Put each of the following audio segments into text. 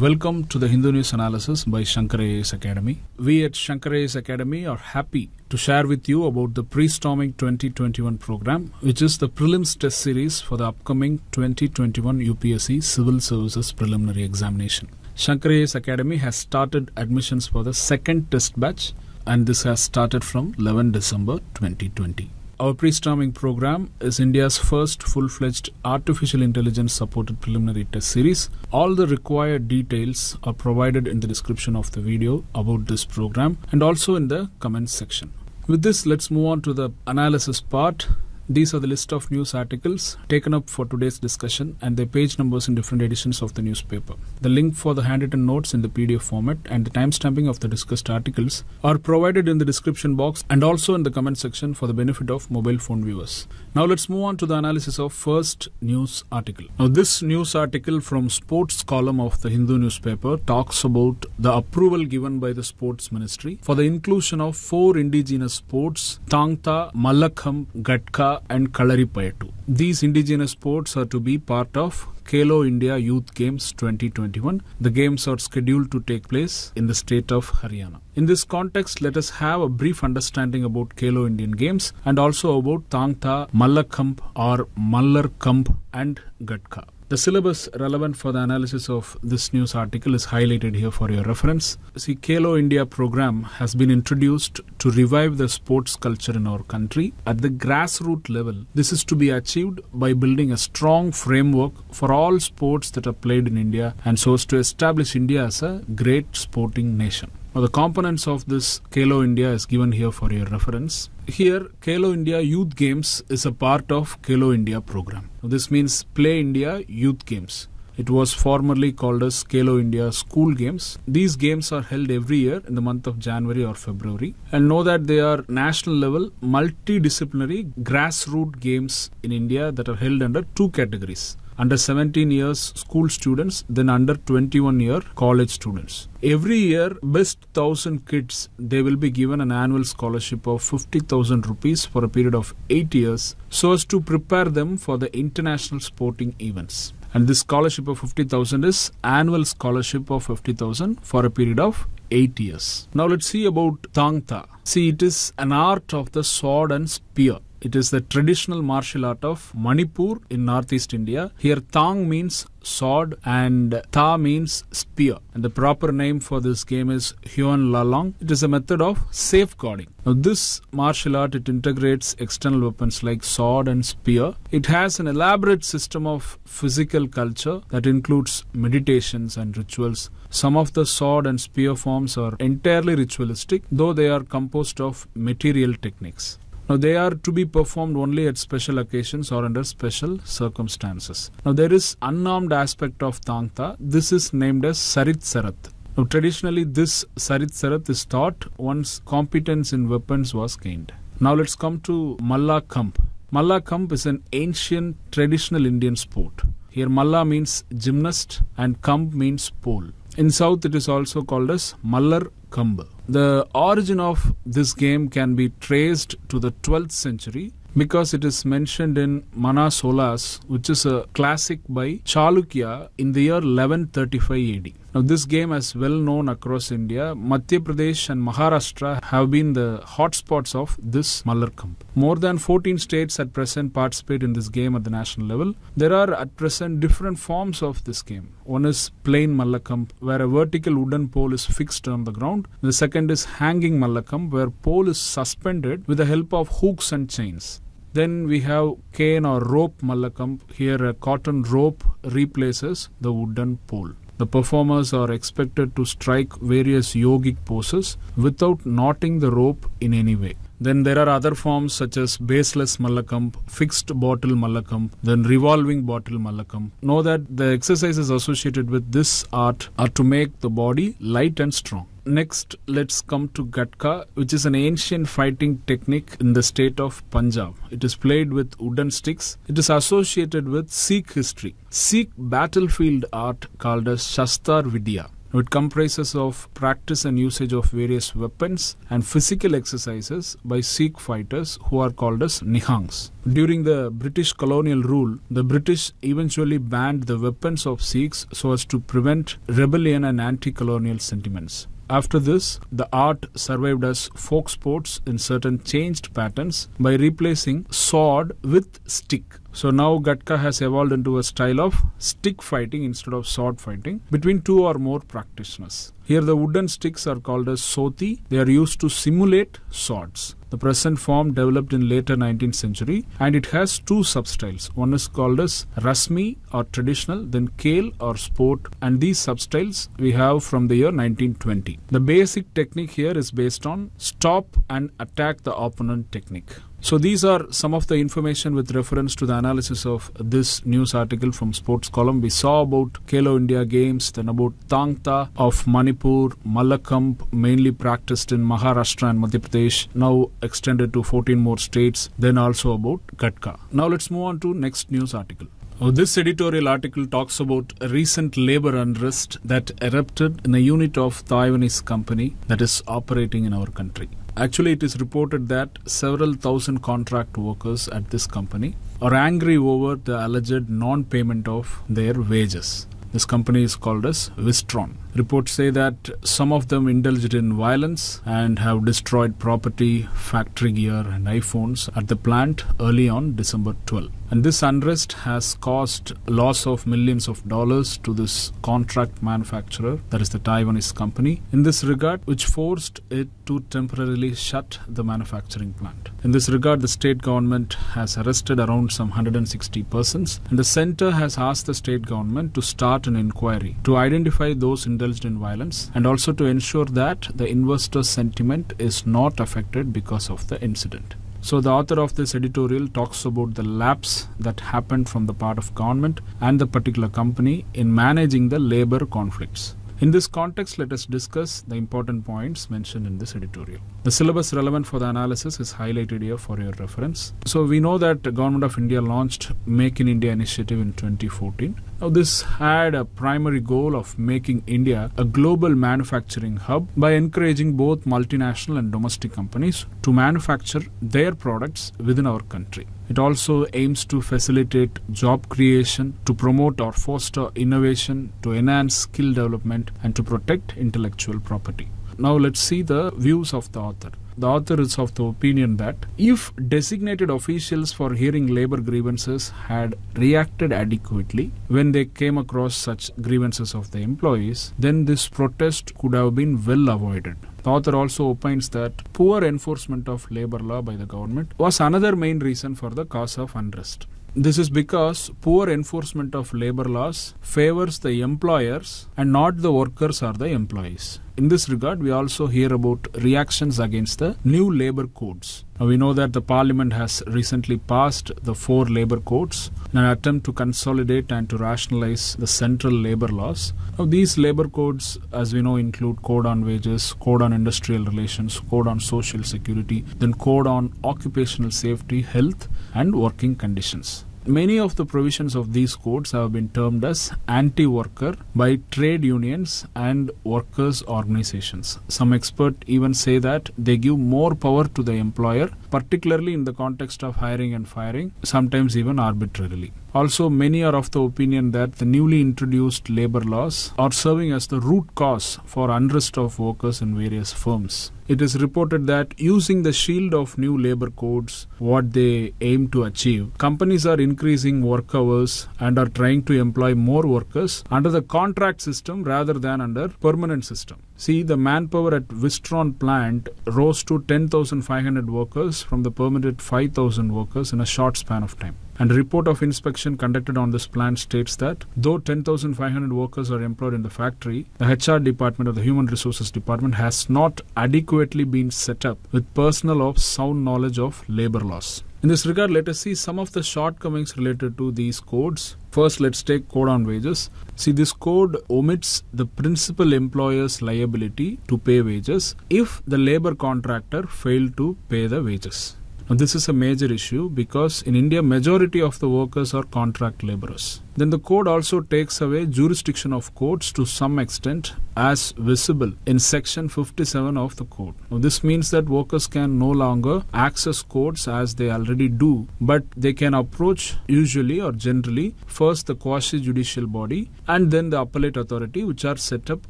Welcome to the Hindu News Analysis by Shankarayas Academy. We at Shankarayas Academy are happy to share with you about the pre-storming 2021 program, which is the prelims test series for the upcoming 2021 UPSC Civil Services Preliminary Examination. Shankarayas Academy has started admissions for the second test batch and this has started from 11 December 2020. Our pre storming program is India's first full fledged artificial intelligence supported preliminary test series. All the required details are provided in the description of the video about this program and also in the comments section. With this, let's move on to the analysis part. These are the list of news articles taken up for today's discussion and their page numbers in different editions of the newspaper. The link for the handwritten notes in the PDF format and the timestamping of the discussed articles are provided in the description box and also in the comment section for the benefit of mobile phone viewers. Now let's move on to the analysis of first news article. Now this news article from sports column of the Hindu newspaper talks about the approval given by the sports ministry for the inclusion of four indigenous sports Tangta, Malakham, Gatka and Kalaripayattu. These indigenous sports are to be part of Kalo India Youth Games 2021. The games are scheduled to take place in the state of Haryana. In this context, let us have a brief understanding about Kalo Indian Games and also about Tangta, Mallakamp or Mallarkamp and Gatka. The syllabus relevant for the analysis of this news article is highlighted here for your reference. See, Kalo India program has been introduced to revive the sports culture in our country at the grassroots level. This is to be achieved by building a strong framework for all sports that are played in India and so as to establish India as a great sporting nation. Now the components of this Kalo India is given here for your reference. Here Kalo India Youth Games is a part of Kalo India program. this means Play India Youth Games. It was formerly called as Kalo India School Games. These games are held every year in the month of January or February and know that they are national level multidisciplinary grassroots games in India that are held under two categories under 17 years school students then under 21 year college students every year best 1000 kids they will be given an annual scholarship of 50000 rupees for a period of 8 years so as to prepare them for the international sporting events and this scholarship of 50000 is annual scholarship of 50000 for a period of 8 years now let's see about tangta see it is an art of the sword and spear it is the traditional martial art of Manipur in northeast India. Here, Tang means sword and Ta means spear. And the proper name for this game is Huan Lalong. It is a method of safeguarding. Now, this martial art it integrates external weapons like sword and spear. It has an elaborate system of physical culture that includes meditations and rituals. Some of the sword and spear forms are entirely ritualistic, though they are composed of material techniques. Now, they are to be performed only at special occasions or under special circumstances. Now, there is unarmed aspect of Tangta. This is named as Sarit Sarat. Now, traditionally, this Sarit Sarat is taught once competence in weapons was gained. Now, let's come to Malla Kamp. Malla Kamp is an ancient traditional Indian sport. Here, Malla means gymnast and Kamp means pole. In South, it is also called as Mallar Kamba. The origin of this game can be traced to the 12th century because it is mentioned in Mana Solas, which is a classic by Chalukya in the year 1135 AD. Now, this game is well known across India. Madhya Pradesh and Maharashtra have been the hotspots of this Mallar More than 14 states at present participate in this game at the national level. There are at present different forms of this game. One is plain Mallar where a vertical wooden pole is fixed on the ground. The second is hanging Mallar where pole is suspended with the help of hooks and chains. Then we have cane or rope mallakam. Here a cotton rope replaces the wooden pole. The performers are expected to strike various yogic poses without knotting the rope in any way. Then there are other forms such as baseless malakam, fixed bottle malakam, then revolving bottle malakam. Know that the exercises associated with this art are to make the body light and strong. Next, let's come to Gatka, which is an ancient fighting technique in the state of Punjab. It is played with wooden sticks. It is associated with Sikh history. Sikh battlefield art called as Shastar Vidya. It comprises of practice and usage of various weapons and physical exercises by Sikh fighters who are called as Nihangs. During the British colonial rule, the British eventually banned the weapons of Sikhs so as to prevent rebellion and anti-colonial sentiments. After this, the art survived as folk sports in certain changed patterns by replacing sword with stick. So now Gatka has evolved into a style of stick fighting instead of sword fighting between two or more practitioners. Here the wooden sticks are called as soti. They are used to simulate swords. The present form developed in later 19th century and it has two substyles. One is called as rasmi or traditional, then kale or sport and these substyles we have from the year 1920. The basic technique here is based on stop and attack the opponent technique. So these are some of the information with reference to the analysis of this news article from Sports Column. We saw about Kelo India Games, then about Tangta of Manipur, Malakamp, mainly practiced in Maharashtra and Madhya Pradesh, now extended to 14 more states, then also about Katka. Now let's move on to next news article. Oh, this editorial article talks about recent labor unrest that erupted in a unit of Taiwanese company that is operating in our country. Actually, it is reported that several thousand contract workers at this company are angry over the alleged non payment of their wages. This company is called as Vistron. Reports say that some of them indulged in violence and have destroyed property, factory gear, and iPhones at the plant early on December 12. And this unrest has caused loss of millions of dollars to this contract manufacturer, that is the Taiwanese company, in this regard, which forced it to temporarily shut the manufacturing plant. In this regard, the state government has arrested around some 160 persons, and the center has asked the state government to start an inquiry to identify those individuals indulged in violence and also to ensure that the investor sentiment is not affected because of the incident. So the author of this editorial talks about the lapse that happened from the part of government and the particular company in managing the labor conflicts. In this context, let us discuss the important points mentioned in this editorial. The syllabus relevant for the analysis is highlighted here for your reference. So we know that the Government of India launched Make in India initiative in 2014. Now this had a primary goal of making India a global manufacturing hub by encouraging both multinational and domestic companies to manufacture their products within our country. It also aims to facilitate job creation, to promote or foster innovation, to enhance skill development and to protect intellectual property. Now let's see the views of the author. The author is of the opinion that if designated officials for hearing labor grievances had reacted adequately when they came across such grievances of the employees, then this protest could have been well avoided. The author also opines that poor enforcement of labor law by the government was another main reason for the cause of unrest. This is because poor enforcement of labor laws favors the employers and not the workers or the employees. In this regard, we also hear about reactions against the new labor codes. Now, we know that the parliament has recently passed the four labor codes in an attempt to consolidate and to rationalize the central labor laws. Now, these labor codes, as we know, include code on wages, code on industrial relations, code on social security, then code on occupational safety, health, and working conditions. Many of the provisions of these codes have been termed as anti-worker by trade unions and workers' organizations. Some experts even say that they give more power to the employer particularly in the context of hiring and firing, sometimes even arbitrarily. Also, many are of the opinion that the newly introduced labor laws are serving as the root cause for unrest of workers in various firms. It is reported that using the shield of new labor codes, what they aim to achieve, companies are increasing work hours and are trying to employ more workers under the contract system rather than under permanent system. See, the manpower at Vistron plant rose to 10,500 workers from the permitted 5,000 workers in a short span of time. And a report of inspection conducted on this plant states that though 10,500 workers are employed in the factory, the HR department of the Human Resources Department has not adequately been set up with personnel of sound knowledge of labor laws. In this regard, let us see some of the shortcomings related to these codes. First, let's take code on wages. See, this code omits the principal employer's liability to pay wages if the labor contractor failed to pay the wages. And this is a major issue because in India, majority of the workers are contract laborers. Then the code also takes away jurisdiction of courts to some extent as visible in section 57 of the code. Now, this means that workers can no longer access courts as they already do, but they can approach usually or generally first the quasi judicial body and then the appellate authority, which are set up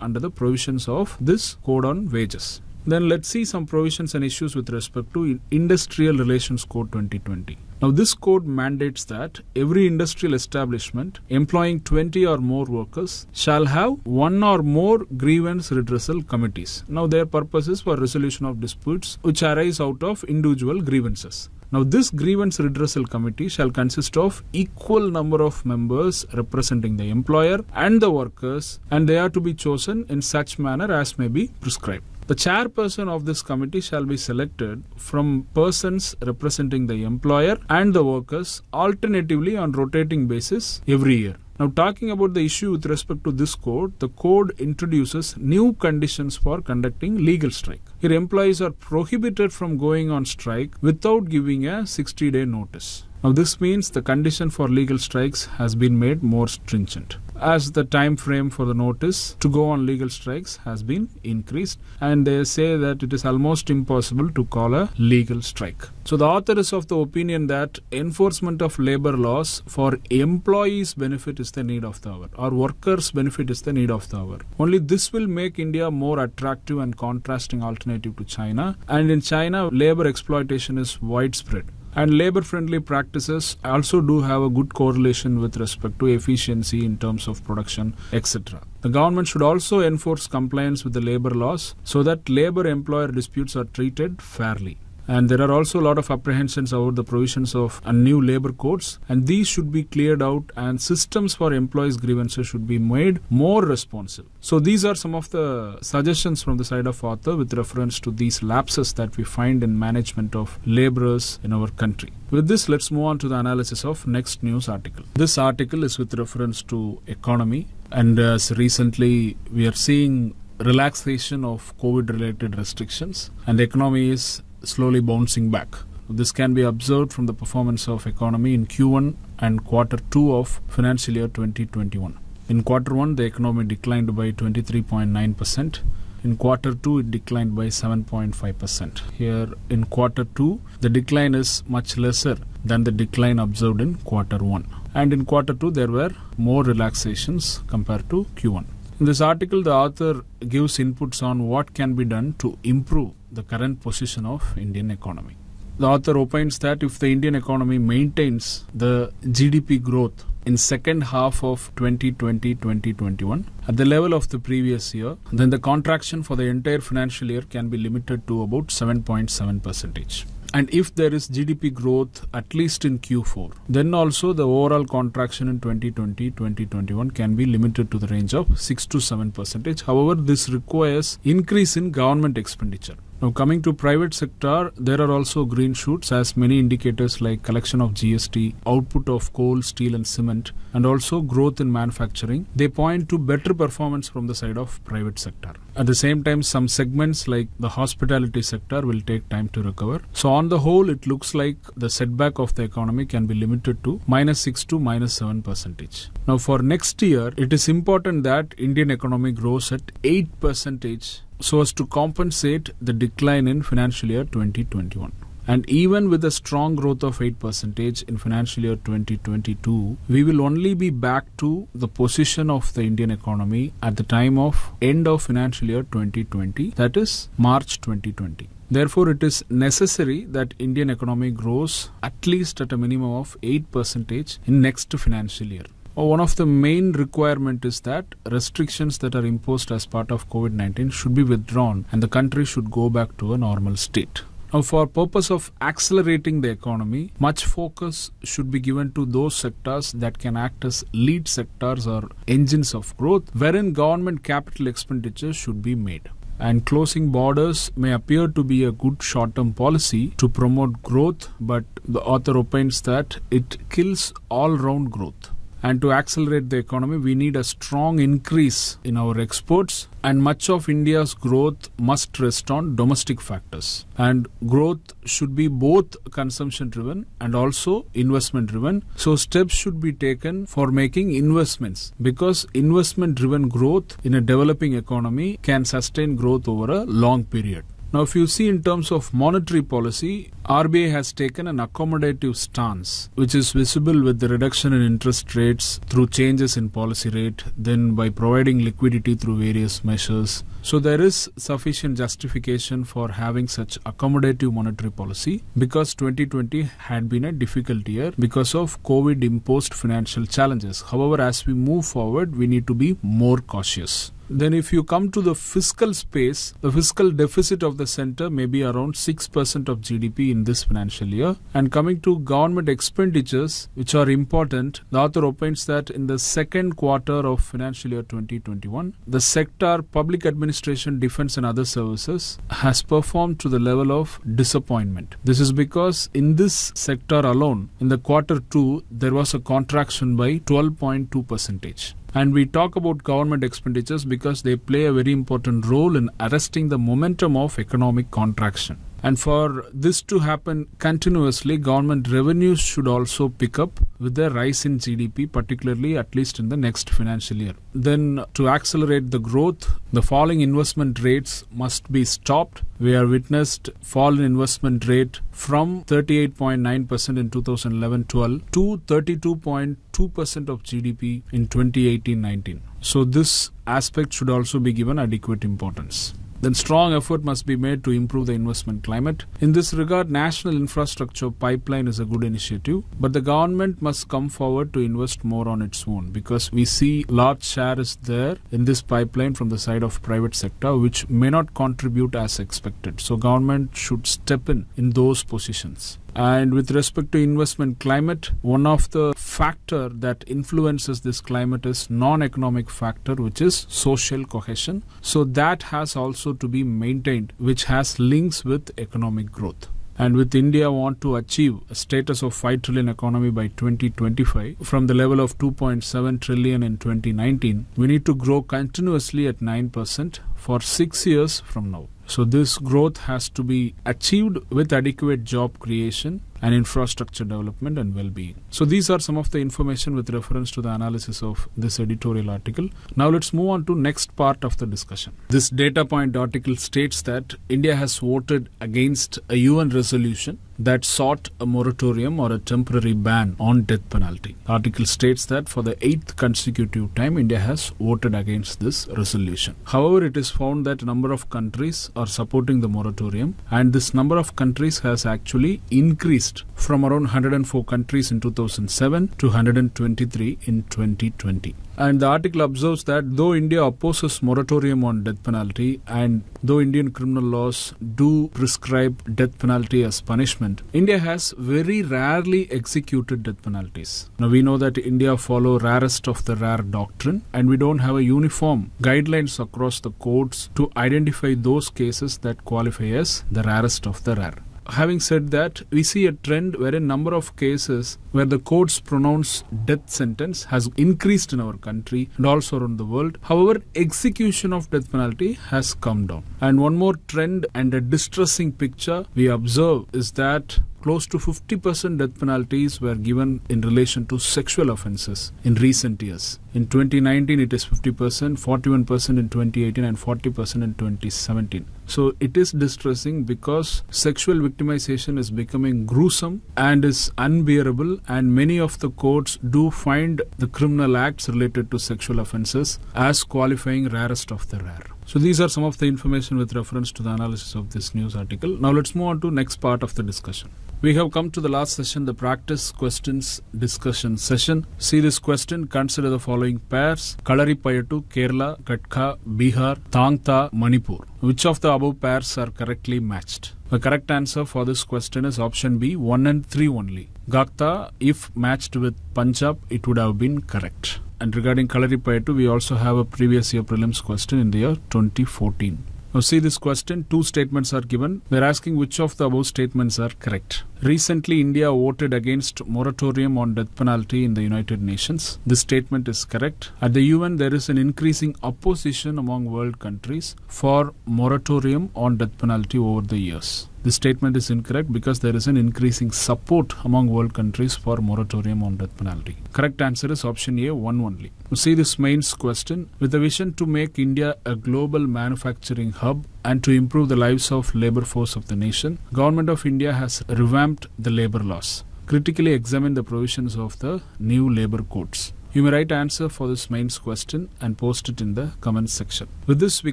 under the provisions of this code on wages. Then let's see some provisions and issues with respect to Industrial Relations Code 2020. Now, this code mandates that every industrial establishment employing 20 or more workers shall have one or more grievance redressal committees. Now, their purpose is for resolution of disputes which arise out of individual grievances. Now, this grievance redressal committee shall consist of equal number of members representing the employer and the workers, and they are to be chosen in such manner as may be prescribed. The chairperson of this committee shall be selected from persons representing the employer and the workers alternatively on rotating basis every year. Now, talking about the issue with respect to this code, the code introduces new conditions for conducting legal strike. Here, employees are prohibited from going on strike without giving a 60 day notice. Now, this means the condition for legal strikes has been made more stringent as the time frame for the notice to go on legal strikes has been increased and they say that it is almost impossible to call a legal strike. So the author is of the opinion that enforcement of labor laws for employees benefit is the need of the hour or workers benefit is the need of the hour. Only this will make India more attractive and contrasting alternative to China and in China labor exploitation is widespread. And labor friendly practices also do have a good correlation with respect to efficiency in terms of production, etc. The government should also enforce compliance with the labor laws so that labor employer disputes are treated fairly. And there are also a lot of apprehensions about the provisions of a new labor codes, and these should be cleared out, and systems for employees' grievances should be made more responsive. So, these are some of the suggestions from the side of author with reference to these lapses that we find in management of laborers in our country. With this, let's move on to the analysis of next news article. This article is with reference to economy, and as recently we are seeing relaxation of COVID related restrictions, and economy is slowly bouncing back. This can be observed from the performance of economy in Q1 and quarter 2 of financial year 2021. In quarter 1 the economy declined by 23.9%. In quarter 2 it declined by 7.5%. Here in quarter 2 the decline is much lesser than the decline observed in quarter 1. And in quarter 2 there were more relaxations compared to Q1. In this article the author gives inputs on what can be done to improve the current position of Indian economy. The author opines that if the Indian economy maintains the GDP growth in second half of 2020-2021 at the level of the previous year, then the contraction for the entire financial year can be limited to about 7.7 percentage and if there is GDP growth at least in Q4, then also the overall contraction in 2020-2021 can be limited to the range of 6 to 7 percentage. However, this requires increase in government expenditure. Now coming to private sector, there are also green shoots as many indicators like collection of GST, output of coal, steel and cement and also growth in manufacturing. They point to better performance from the side of private sector. At the same time some segments like the hospitality sector will take time to recover. So on the whole it looks like the setback of the economy can be limited to minus 6 to minus 7 percentage. Now for next year it is important that Indian economy grows at 8 percentage so as to compensate the decline in financial year 2021. And even with a strong growth of 8% in financial year 2022, we will only be back to the position of the Indian economy at the time of end of financial year 2020, that is March 2020. Therefore, it is necessary that Indian economy grows at least at a minimum of 8% in next financial year. Well, one of the main requirement is that restrictions that are imposed as part of COVID-19 should be withdrawn and the country should go back to a normal state. Now, for purpose of accelerating the economy, much focus should be given to those sectors that can act as lead sectors or engines of growth, wherein government capital expenditure should be made. And closing borders may appear to be a good short term policy to promote growth, but the author opines that it kills all round growth. And to accelerate the economy, we need a strong increase in our exports. And much of India's growth must rest on domestic factors. And growth should be both consumption driven and also investment driven. So, steps should be taken for making investments because investment driven growth in a developing economy can sustain growth over a long period. Now, if you see in terms of monetary policy, RBI has taken an accommodative stance, which is visible with the reduction in interest rates through changes in policy rate, then by providing liquidity through various measures. So, there is sufficient justification for having such accommodative monetary policy because 2020 had been a difficult year because of COVID imposed financial challenges. However, as we move forward, we need to be more cautious. Then, if you come to the fiscal space, the fiscal deficit of the center may be around 6% of GDP in this financial year. And coming to government expenditures, which are important, the author opines that in the second quarter of financial year 2021, the sector public administration, defense, and other services has performed to the level of disappointment. This is because in this sector alone, in the quarter two, there was a contraction by 12.2 percentage. And we talk about government expenditures because they play a very important role in arresting the momentum of economic contraction. And for this to happen continuously, government revenues should also pick up with the rise in GDP, particularly at least in the next financial year. Then, to accelerate the growth, the falling investment rates must be stopped. We have witnessed fall in investment rate from 38.9% in 2011-12 to 32.2% of GDP in 2018-19. So this aspect should also be given adequate importance then strong effort must be made to improve the investment climate. In this regard, National Infrastructure Pipeline is a good initiative, but the government must come forward to invest more on its own because we see large shares there in this pipeline from the side of private sector which may not contribute as expected. So government should step in in those positions. And with respect to investment climate, one of the factor that influences this climate is non-economic factor, which is social cohesion. So that has also to be maintained, which has links with economic growth and with India want to achieve a status of 5 trillion economy by 2025 from the level of 2.7 trillion in 2019 we need to grow continuously at 9% for 6 years from now so this growth has to be achieved with adequate job creation and infrastructure development and well-being. So these are some of the information with reference to the analysis of this editorial article. Now let's move on to next part of the discussion. This data point article states that India has voted against a UN resolution that sought a moratorium or a temporary ban on death penalty. The article states that for the eighth consecutive time, India has voted against this resolution. However, it is found that a number of countries are supporting the moratorium, and this number of countries has actually increased increased from around 104 countries in 2007 to 123 in 2020. And the article observes that though India opposes moratorium on death penalty and though Indian criminal laws do prescribe death penalty as punishment, India has very rarely executed death penalties. Now we know that India follow rarest of the rare doctrine and we don't have a uniform guidelines across the courts to identify those cases that qualify as the rarest of the rare having said that, we see a trend where a number of cases where the courts pronounce death sentence has increased in our country and also around the world. However, execution of death penalty has come down. And one more trend and a distressing picture we observe is that close to 50% death penalties were given in relation to sexual offenses in recent years. In 2019, it is 50%, 41% in 2018, and 40% in 2017. So it is distressing because sexual victimization is becoming gruesome and is unbearable, and many of the courts do find the criminal acts related to sexual offenses as qualifying rarest of the rare. So these are some of the information with reference to the analysis of this news article. Now let's move on to next part of the discussion. We have come to the last session, the practice questions discussion session. See this question, consider the following pairs. Kalaripayattu, Kerala, Katka, Bihar, Tangta, Manipur. Which of the above pairs are correctly matched? The correct answer for this question is option B, 1 and 3 only. Gakta, if matched with Punjab, it would have been correct. And regarding Kalarippayattu, we also have a previous year prelims question in the year 2014. Now see this question, two statements are given. They're asking which of the above statements are correct. Recently, India voted against moratorium on death penalty in the United Nations. This statement is correct. At the UN, there is an increasing opposition among world countries for moratorium on death penalty over the years. This statement is incorrect because there is an increasing support among world countries for moratorium on death penalty. Correct answer is option A, one only. You see this main question. With the vision to make India a global manufacturing hub and to improve the lives of labor force of the nation, Government of India has revamped the labor laws. Critically examine the provisions of the new labor codes. You may write answer for this mains question and post it in the comments section. With this, we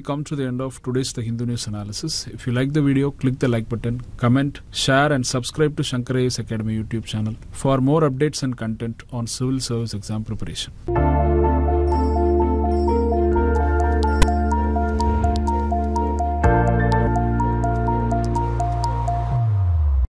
come to the end of today's The Hindu News Analysis. If you like the video, click the like button, comment, share and subscribe to Shankar Academy YouTube channel for more updates and content on civil service exam preparation.